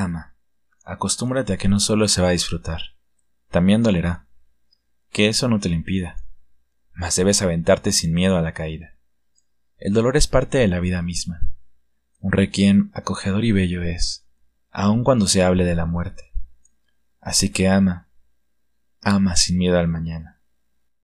ama. Acostúmbrate a que no solo se va a disfrutar, también dolerá. Que eso no te lo impida. Mas debes aventarte sin miedo a la caída. El dolor es parte de la vida misma. Un requiem acogedor y bello es, aun cuando se hable de la muerte. Así que ama, ama sin miedo al mañana.